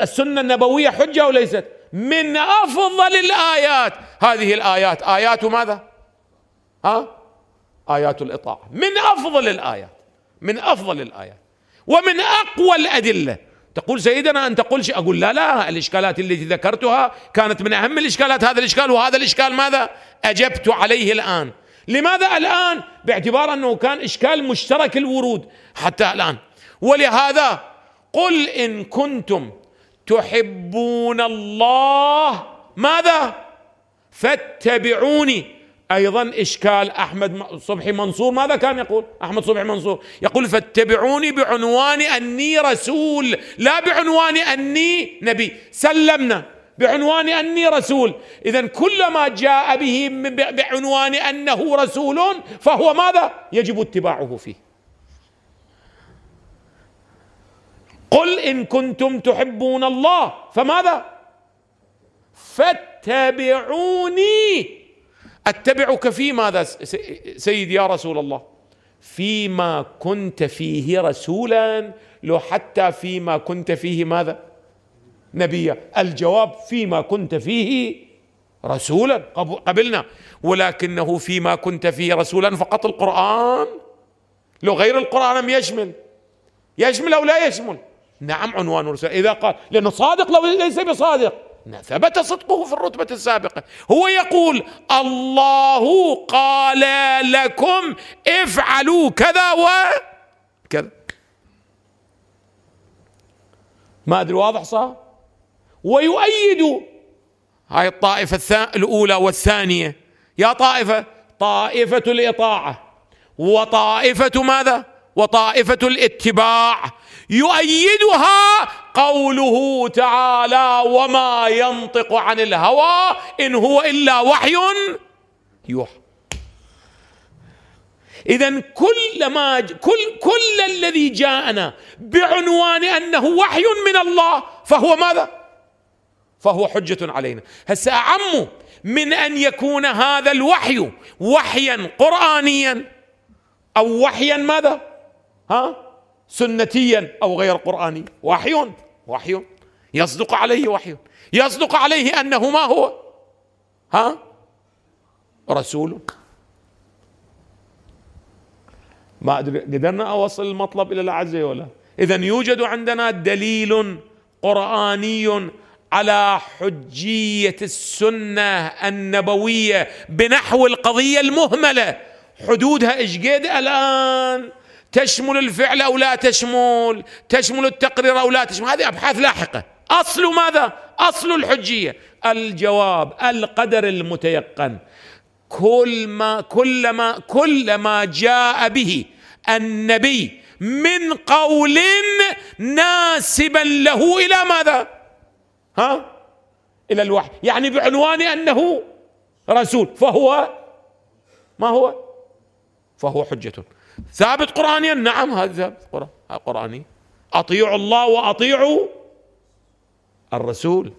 السنة النبوية حجة وليست من أفضل الآيات هذه الآيات آيات ماذا ها آيات الإطاعة من أفضل الآيات من أفضل الآيات ومن أقوى الأدلة تقول سيدنا أن تقول شيء أقول لا لا الإشكالات التي ذكرتها كانت من أهم الإشكالات هذا الإشكال وهذا الإشكال ماذا أجبت عليه الآن لماذا الآن باعتبار أنه كان إشكال مشترك الورود حتى الآن ولهذا قل إن كنتم تحبون الله ماذا فاتبعوني ايضا اشكال احمد صبحي منصور ماذا كان يقول احمد صبحي منصور يقول فاتبعوني بعنوان اني رسول لا بعنوان اني نبي سلمنا بعنوان اني رسول اذا كل ما جاء به بعنوان انه رسول فهو ماذا يجب اتباعه فيه قل إن كنتم تحبون الله فماذا فاتبعوني أتبعك في ماذا سيدي يا رسول الله فيما كنت فيه رسولا لو حتى فيما كنت فيه ماذا نبيا الجواب فيما كنت فيه رسولا قبلنا ولكنه فيما كنت فيه رسولا فقط القرآن لو غير القرآن لم يشمل يشمل أو لا يشمل نعم عنوان الرسالة إذا قال لأنه صادق لو ليس بصادق ثبت صدقه في الرتبة السابقة هو يقول الله قال لكم افعلوا كذا وكذا ما أدري واضح صح ويؤيد هاي الطائفة الأولى والثانية يا طائفة طائفة الإطاعة وطائفة ماذا وطائفة الاتباع يؤيدها قوله تعالى وما ينطق عن الهوى إن هو إلا وحي يوحى إذا كل ما كل كل الذي جاءنا بعنوان أنه وحي من الله فهو ماذا؟ فهو حجة علينا هسا أعم من أن يكون هذا الوحي وحيا قرآنيا أو وحيا ماذا؟ ها سنتيا أو غير قرآني وحي وحي يصدق عليه وحي يصدق عليه أنه ما هو ها رسول ما أدري قدرنا أوصل المطلب إلى الأعزة ولا إذا يوجد عندنا دليل قرآني على حجية السنة النبوية بنحو القضية المهملة حدودها إيش قد الآن تشمل الفعل أو لا تشمل تشمل التقرير أو لا تشمل هذه أبحاث لاحقة أصل ماذا؟ أصل الحجية الجواب القدر المتيقن كل ما كلما ما جاء به النبي من قول ناسبا له الى ماذا؟ ها؟ الى الوحي، يعني بعنوان انه رسول فهو ما هو؟ فهو حجة ثابت قرآنيا نعم هذا ثابت قرآن. قرآني أطيعوا الله وأطيعوا الرسول